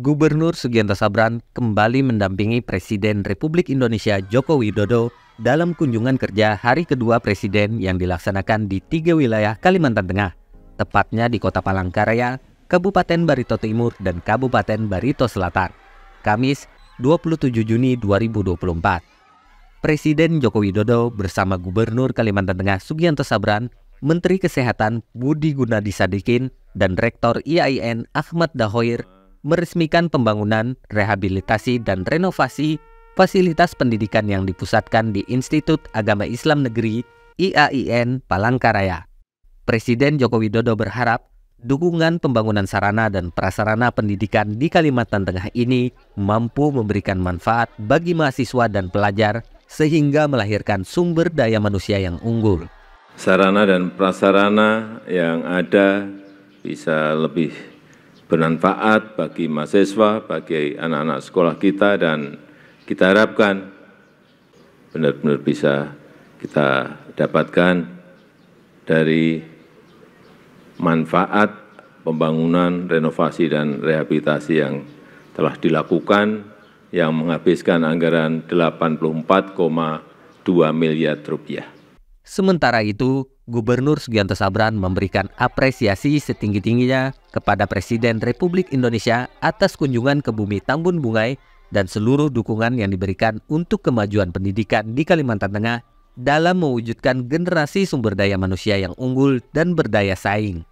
Gubernur Sugianto Sabran kembali mendampingi Presiden Republik Indonesia Joko Widodo dalam kunjungan kerja hari kedua Presiden yang dilaksanakan di tiga wilayah Kalimantan Tengah, tepatnya di Kota Palangkaraya, Kabupaten Barito Timur, dan Kabupaten Barito Selatan, Kamis 27 Juni 2024. Presiden Joko Widodo bersama Gubernur Kalimantan Tengah Sugianto Sabran, Menteri Kesehatan Budi Gunadi Sadikin, dan Rektor IAIN Ahmad Dahoir meresmikan pembangunan, rehabilitasi, dan renovasi fasilitas pendidikan yang dipusatkan di Institut Agama Islam Negeri IAIN Palangkaraya. Presiden Joko Widodo berharap dukungan pembangunan sarana dan prasarana pendidikan di Kalimantan Tengah ini mampu memberikan manfaat bagi mahasiswa dan pelajar sehingga melahirkan sumber daya manusia yang unggul. Sarana dan prasarana yang ada bisa lebih bermanfaat bagi mahasiswa, bagi anak-anak sekolah kita, dan kita harapkan benar-benar bisa kita dapatkan dari manfaat pembangunan, renovasi, dan rehabilitasi yang telah dilakukan yang menghabiskan anggaran 84,2 miliar rupiah. Sementara itu, Gubernur Sugianto Sabran memberikan apresiasi setinggi-tingginya kepada Presiden Republik Indonesia atas kunjungan ke bumi Tambun Bungai dan seluruh dukungan yang diberikan untuk kemajuan pendidikan di Kalimantan Tengah dalam mewujudkan generasi sumber daya manusia yang unggul dan berdaya saing.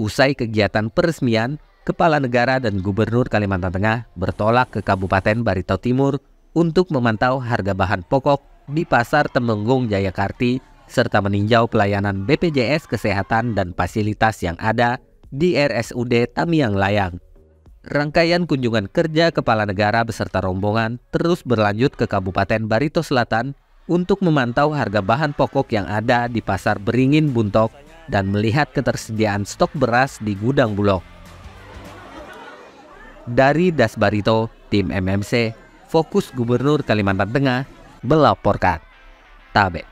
Usai kegiatan peresmian, Kepala Negara dan Gubernur Kalimantan Tengah bertolak ke Kabupaten Barito Timur untuk memantau harga bahan pokok di Pasar Temenggung Jayakarti serta meninjau pelayanan BPJS Kesehatan dan fasilitas yang ada di RSUD Tamiang Layang. Rangkaian kunjungan kerja kepala negara beserta rombongan terus berlanjut ke Kabupaten Barito Selatan untuk memantau harga bahan pokok yang ada di pasar Beringin Buntok dan melihat ketersediaan stok beras di gudang Bulog. Dari Das Barito, tim MMC, fokus Gubernur Kalimantan Tengah melaporkan. Tabek.